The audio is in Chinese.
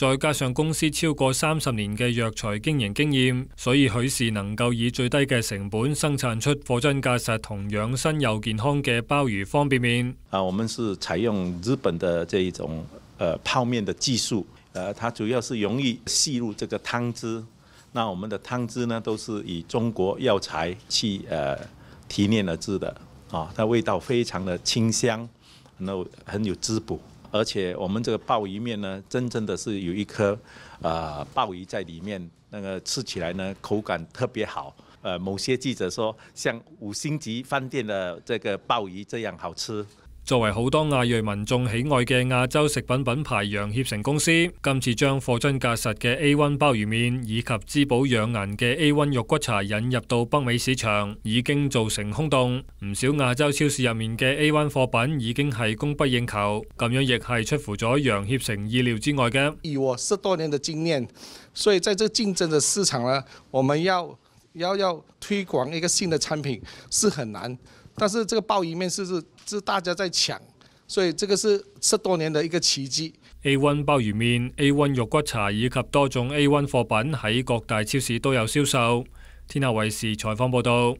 再加上公司超過三十年嘅藥材經營經驗，所以許氏能夠以最低嘅成本生產出貨真價實、同養生又健康嘅鮑魚方便面。啊，我们是採用日本的这一種，呃，泡面的技術，呃，它主要是容易吸入這個湯汁。那我们的湯汁呢，都是以中國藥材去，呃，提煉而製的。啊，它味道非常的清香，后很有滋補。而且我们这个鲍鱼面呢，真正的是有一颗，呃，鲍鱼在里面，那个吃起来呢，口感特别好。呃，某些记者说，像五星级饭店的这个鲍鱼这样好吃。作为好多亞裔民眾喜愛嘅亞洲食品品牌，洋協成公司今次將貨真價實嘅 A One 鮑魚面以及滋補養顏嘅 A One 肉骨茶引入到北美市場，已經造成空洞。唔少亞洲超市入面嘅 A One 貨品已經係供不應求，咁樣亦係出乎咗洋協成意料之外嘅。以我十多年嘅經驗，所以喺这竞競爭嘅市場呢，我们要要要推廣一個新的產品，是難。但是这个鲍鱼面是是是大家在抢所以这个是十多年的一个奇迹 a one 鲍鱼面 a one 肉骨茶以及多种 a one 货品喺各大超市都有销售天下卫视采访报道